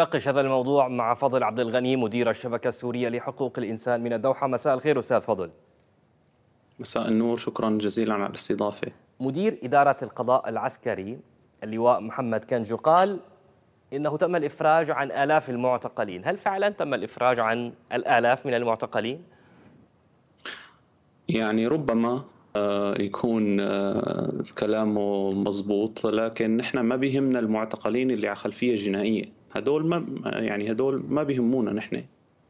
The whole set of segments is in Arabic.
نناقش هذا الموضوع مع فضل عبد الغني مدير الشبكة السورية لحقوق الإنسان من الدوحة مساء الخير أستاذ فضل مساء النور شكرا جزيلا على الاستضافة مدير إدارة القضاء العسكري اللواء محمد كنجو قال إنه تم الإفراج عن آلاف المعتقلين هل فعلا تم الإفراج عن الآلاف من المعتقلين؟ يعني ربما آه، يكون آه، كلامه مضبوط لكن نحن ما بيهمنا المعتقلين اللي على خلفية جنائية هدول ما يعني هدول ما بيهمونا نحن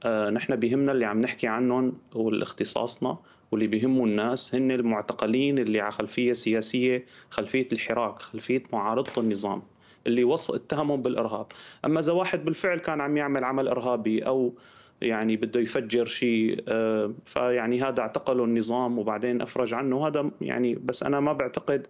آه نحن بيهمنا اللي عم نحكي عنهم والاختصاصنا واللي بيهموا الناس هن المعتقلين اللي على خلفية سياسية خلفية الحراك خلفية معارضة النظام اللي وصل اتهمهم بالإرهاب أما إذا واحد بالفعل كان عم يعمل عمل إرهابي أو يعني بده يفجر شيء آه فيعني هذا اعتقله النظام وبعدين أفرج عنه هذا يعني بس أنا ما بعتقد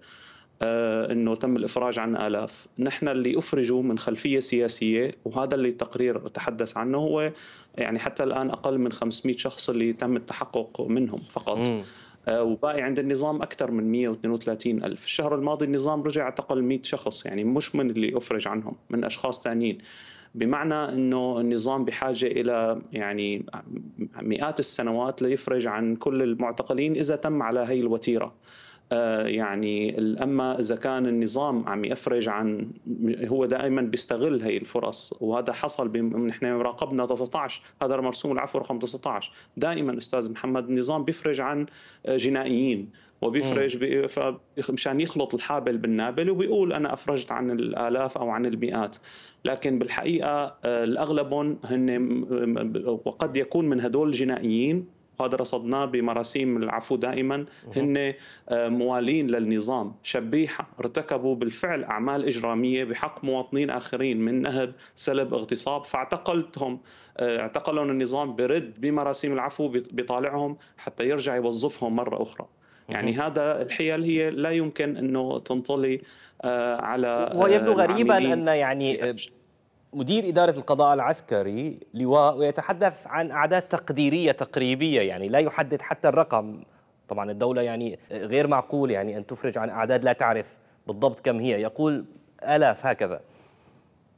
آه، انه تم الافراج عن الاف، نحن اللي افرجوا من خلفيه سياسيه وهذا اللي التقرير تحدث عنه هو يعني حتى الان اقل من 500 شخص اللي تم التحقق منهم فقط. م. آه، وباقي عند النظام أكثر من 132 ألف الشهر الماضي النظام رجع اعتقل 100 شخص يعني مش من اللي أفرج عنهم من أشخاص ثانيين بمعنى أنه النظام بحاجة إلى يعني مئات السنوات ليفرج عن كل المعتقلين إذا تم على هي الوتيرة آه، يعني اما اذا كان النظام عم يفرج عن هو دائما بيستغل هي الفرص وهذا حصل نحن راقبنا 19 هذا مرسوم العفو رقم 19 دائما استاذ محمد النظام بيفرج عن آه، جنائيين وبيفرج مشان يخلط الحابل بالنابل وبيقول انا افرجت عن الالاف او عن المئات لكن بالحقيقه آه، الاغلب هن وقد يكون من هدول الجنائيين وهذا رصدناه بمراسيم العفو دائما هن آه، موالين للنظام شبيحة ارتكبوا بالفعل أعمال إجرامية بحق مواطنين آخرين من نهب سلب اغتصاب فاعتقلتهم آه، اعتقلهم النظام برد بمراسيم العفو بيطالعهم حتى يرجع يوظفهم مرة أخرى يعني هذا الحيل هي لا يمكن أنه تنطلي آه، على ويبدو غريبا أن يعني مدير إدارة القضاء العسكري لواء ويتحدث عن أعداد تقديرية تقريبية يعني لا يحدد حتى الرقم طبعا الدولة يعني غير معقول يعني أن تفرج عن أعداد لا تعرف بالضبط كم هي يقول آلاف هكذا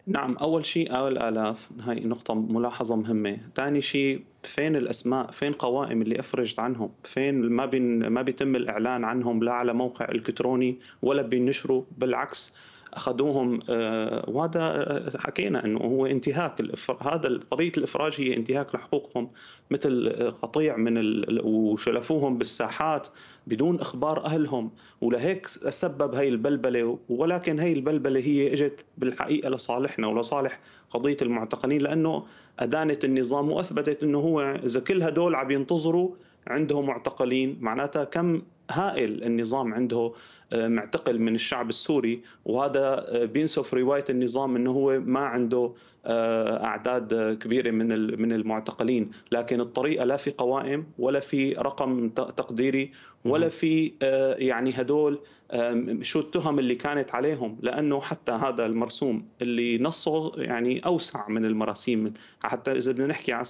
نعم أول شيء الاف هاي نقطة ملاحظة مهمة ثاني شيء فين الأسماء فين قوائم اللي أفرجت عنهم فين ما بين ما بيتم الإعلان عنهم لا على موقع إلكتروني ولا بينشروا بالعكس اخذوهم آه، وهذا آه، حكينا انه هو انتهاك هذا طريقه الافراج هي انتهاك لحقوقهم مثل آه، قطيع من ال... وشلفوهم بالساحات بدون اخبار اهلهم ولهيك سبب هي البلبله ولكن هي البلبله هي اجت بالحقيقه لصالحنا ولصالح قضيه المعتقلين لانه ادانت النظام واثبتت انه هو اذا كل هدول عم ينتظروا عندهم معتقلين معناتها كم هائل النظام عنده آه، معتقل من الشعب السوري وهذا بينسف روايه النظام انه هو ما عنده آه، اعداد آه، كبيره من من المعتقلين لكن الطريقه لا في قوائم ولا في رقم تقديري ولا في يعني هدول شو التهم اللي كانت عليهم لانه حتى هذا المرسوم اللي نصه يعني اوسع من المراسيم حتى اذا بدنا نحكي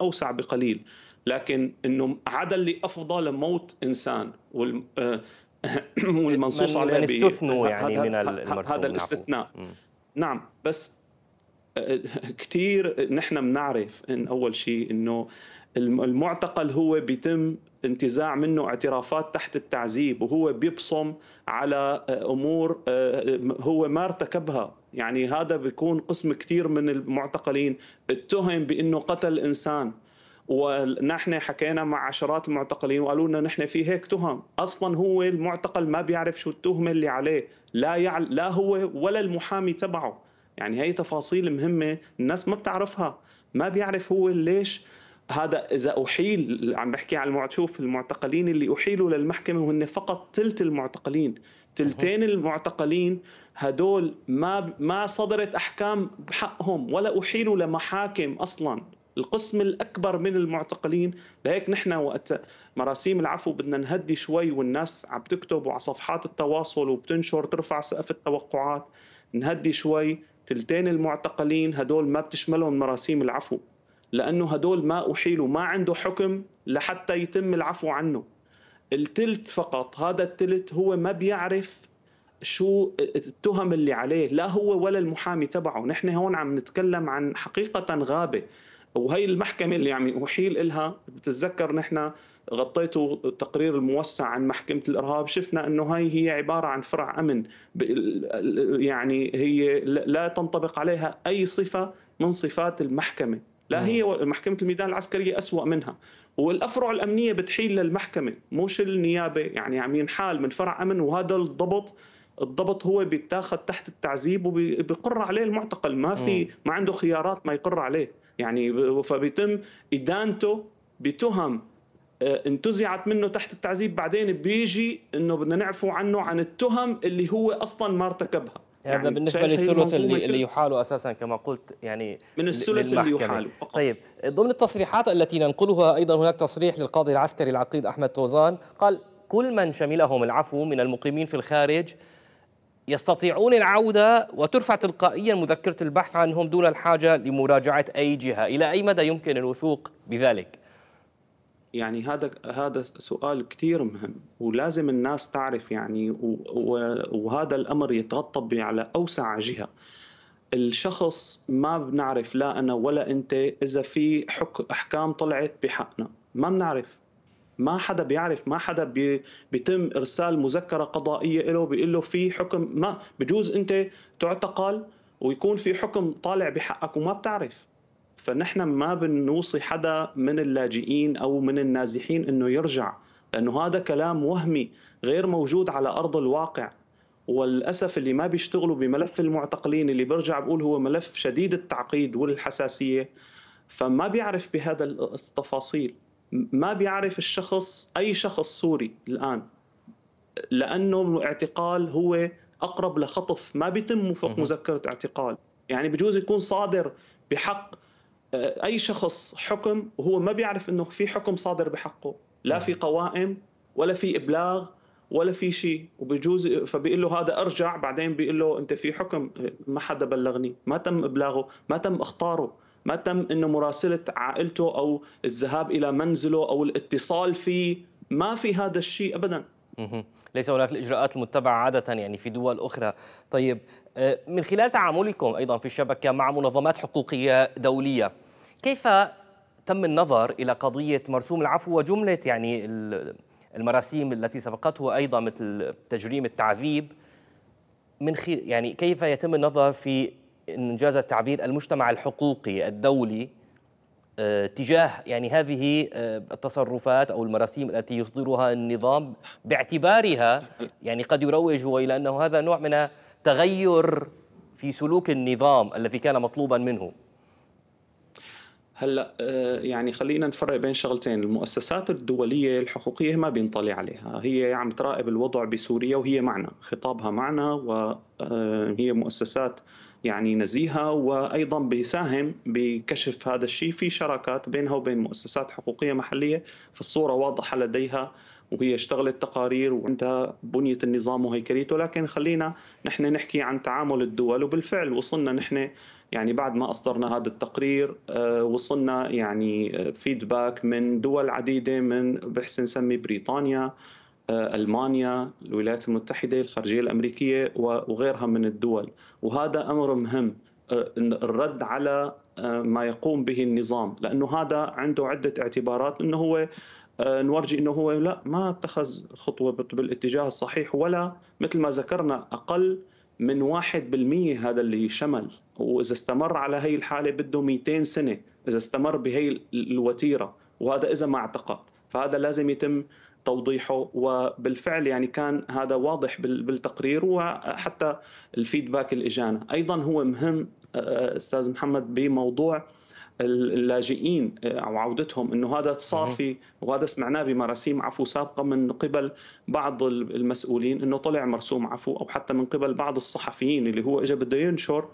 اوسع بقليل لكن انه عدا اللي افضى لموت انسان والمنصوص عليه من استثنوا يعني من المرسوم هذا الاستثناء نعم, نعم بس آه، كثير نحن بنعرف ان اول شيء انه المعتقل هو بيتم انتزاع منه اعترافات تحت التعذيب وهو بيبصم على آه، امور آه، هو ما ارتكبها يعني هذا بيكون قسم كثير من المعتقلين اتهم بانه قتل انسان ونحن حكينا مع عشرات المعتقلين وقالوا لنا نحن في هيك تهم اصلا هو المعتقل ما بيعرف شو التهمه اللي عليه لا يعل... لا هو ولا المحامي تبعه يعني هي تفاصيل مهمه الناس ما بتعرفها ما بيعرف هو ليش هذا اذا احيل عم بحكي عن المعتشوف المعتقلين اللي احيلوا للمحكمه وهن فقط ثلث المعتقلين تلتين المعتقلين هدول ما ما صدرت احكام بحقهم ولا احيلوا لمحاكم اصلا القسم الأكبر من المعتقلين لهيك نحن وقت مراسيم العفو بدنا نهدي شوي والناس عم تكتب وعلى صفحات التواصل وبتنشر ترفع سقف التوقعات نهدي شوي تلتين المعتقلين هدول ما بتشملهم مراسيم العفو لأنه هدول ما أحيلوا ما عنده حكم لحتى يتم العفو عنه التلت فقط هذا التلت هو ما بيعرف شو التهم اللي عليه لا هو ولا المحامي تبعه نحن هون عم نتكلم عن حقيقة غابة وهي المحكمه اللي عم يعني أحيل إلها بتتذكر نحن غطيتوا تقرير الموسع عن محكمة الإرهاب شفنا أنه هاي هي عبارة عن فرع أمن يعني هي لا تنطبق عليها أي صفة من صفات المحكمة لا هي محكمة الميدان العسكرية أسوأ منها والأفرع الأمنية بتحيل للمحكمة مش النيابة يعني عم ينحال من فرع أمن وهذا الضبط الضبط هو بيتاخذ تحت التعذيب وبيقر عليه المعتقل ما في ما عنده خيارات ما يقر عليه يعني فبيتم إدانته بتهم آه، انتزعت منه تحت التعذيب بعدين بيجي انه بدنا نعفو عنه عن التهم اللي هو اصلا ما ارتكبها يعني هذا بالنسبه للثلث اللي, اللي يحالوا اساسا كما قلت يعني من الثلث اللي يحالوا فقط طيب ضمن التصريحات التي ننقلها ايضا هناك تصريح للقاضي العسكري العقيد احمد توزان قال كل من شملهم العفو من المقيمين في الخارج يستطيعون العودة وترفع تلقائيا مذكرة البحث عنهم دون الحاجة لمراجعة أي جهة إلى أي مدى يمكن الوثوق بذلك؟ يعني هذا هذا سؤال كثير مهم ولازم الناس تعرف يعني وهذا الامر يتغطب على اوسع جهه الشخص ما بنعرف لا انا ولا انت اذا في احكام طلعت بحقنا ما بنعرف ما حدا بيعرف ما حدا بي بيتم ارسال مذكره قضائيه له بيقول له في حكم ما بجوز انت تعتقل ويكون في حكم طالع بحقك وما بتعرف فنحن ما بنوصي حدا من اللاجئين او من النازحين انه يرجع لانه هذا كلام وهمي غير موجود على ارض الواقع وللاسف اللي ما بيشتغلوا بملف المعتقلين اللي برجع بقول هو ملف شديد التعقيد والحساسيه فما بيعرف بهذا التفاصيل ما بيعرف الشخص اي شخص سوري الان لانه الاعتقال هو اقرب لخطف ما بيتم وفق مذكره اعتقال يعني بجوز يكون صادر بحق آه، اي شخص حكم وهو ما بيعرف انه في حكم صادر بحقه لا في قوائم ولا في ابلاغ ولا في شيء وبجوز فبيقول له هذا ارجع بعدين بيقول له انت في حكم ما حدا بلغني ما تم ابلاغه ما تم اخطاره ما تم انه مراسله عائلته او الذهاب الى منزله او الاتصال فيه ما في هذا الشيء ابدا ليس هناك الاجراءات المتبعه عاده يعني في دول اخرى طيب آه، من خلال تعاملكم ايضا في الشبكه مع منظمات حقوقيه دوليه كيف تم النظر الى قضيه مرسوم العفو وجمله يعني المراسيم التي سبقته ايضا مثل تجريم التعذيب من خل... يعني كيف يتم النظر في ان جاز التعبير المجتمع الحقوقي الدولي آه، تجاه يعني هذه آه، التصرفات او المراسيم التي يصدرها النظام باعتبارها يعني قد يروج هو الى انه هذا نوع من تغير في سلوك النظام الذي كان مطلوبا منه هلا آه، يعني خلينا نفرق بين شغلتين المؤسسات الدوليه الحقوقيه ما بينطلي عليها هي عم تراقب الوضع بسوريا وهي معنا خطابها معنا وهي مؤسسات يعني نزيهه وايضا بيساهم بكشف هذا الشيء في شراكات بينها وبين مؤسسات حقوقيه محليه فالصوره واضحه لديها وهي اشتغلت تقارير وعندها بنيه النظام وهيكليته لكن خلينا نحن نحكي عن تعامل الدول وبالفعل وصلنا نحن يعني بعد ما اصدرنا هذا التقرير آه، وصلنا يعني فيدباك آه، من دول عديده من بحسن نسمي بريطانيا آه، المانيا، الولايات المتحده، الخارجيه الامريكيه وغيرها من الدول، وهذا امر مهم آه، الرد على آه، ما يقوم به النظام، لانه هذا عنده عده اعتبارات انه هو نورجي انه هو لا ما اتخذ خطوه بالاتجاه الصحيح ولا مثل ما ذكرنا اقل من 1% هذا اللي شمل واذا استمر على هي الحاله بده 200 سنه اذا استمر بهي الوتيره وهذا اذا ما اعتقد فهذا لازم يتم توضيحه وبالفعل يعني كان هذا واضح بالتقرير وحتى الفيدباك اللي اجانا ايضا هو مهم آه، آه، استاذ محمد بموضوع اللاجئين آه، او عودتهم انه هذا صار في وهذا سمعناه بمراسيم عفو سابقه من قبل بعض المسؤولين انه طلع مرسوم عفو او حتى من قبل بعض الصحفيين اللي هو اجى بده ينشر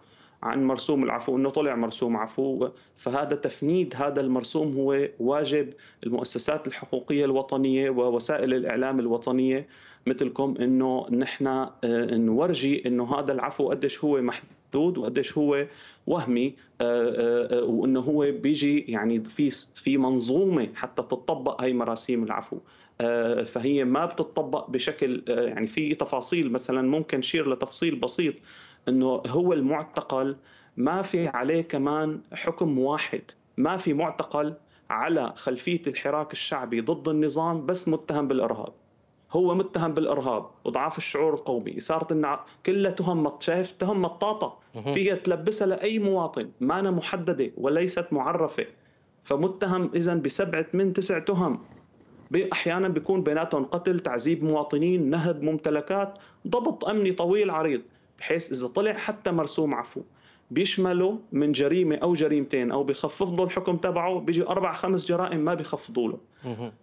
عن مرسوم العفو انه طلع مرسوم عفو فهذا تفنيد هذا المرسوم هو واجب المؤسسات الحقوقيه الوطنيه ووسائل الاعلام الوطنيه مثلكم انه نحن آه، نورجي انه هذا العفو قديش هو محدود محدود وقديش هو وهمي آه، آه، آه، وانه هو بيجي يعني في في منظومه حتى تطبق هي مراسيم العفو فهي ما بتطبق بشكل يعني في تفاصيل مثلا ممكن شير لتفصيل بسيط انه هو المعتقل ما في عليه كمان حكم واحد ما في معتقل على خلفيه الحراك الشعبي ضد النظام بس متهم بالارهاب هو متهم بالارهاب وضعاف الشعور القومي اثاره النعق كلها تهم مط... شايف تهم مطاطه فيها تلبسها لاي مواطن ما أنا محدده وليست معرفه فمتهم اذا بسبعه من تسع تهم احيانا بيكون بيناتهم قتل تعذيب مواطنين نهب ممتلكات ضبط امني طويل عريض بحيث اذا طلع حتى مرسوم عفو بيشمله من جريمه او جريمتين او بخفض له الحكم تبعه بيجي اربع خمس جرائم ما بخفضوا له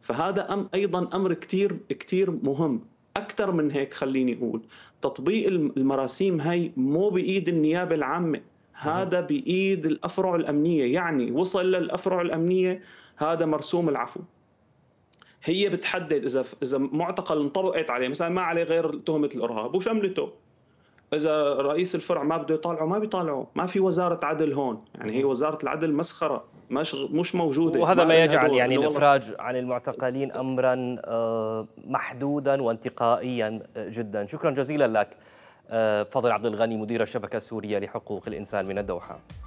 فهذا أم ايضا امر كثير كثير مهم اكثر من هيك خليني اقول تطبيق المراسيم هي مو بايد النيابه العامه هذا بايد الافرع الامنيه يعني وصل للافرع الامنيه هذا مرسوم العفو هي بتحدد اذا اذا معتقل انطبقت عليه مثلا ما عليه غير تهمه الارهاب وشملته اذا رئيس الفرع ما بده يطالعه ما بيطالعه ما في وزاره عدل هون يعني هي وزاره العدل مسخره مش مش موجوده وهذا ما, ما يجعل يعني الافراج عن المعتقلين امرا آه، محدودا وانتقائيا آه، جدا شكرا جزيلا لك آه، فضل عبد الغني مدير الشبكه السوريه لحقوق الانسان من الدوحه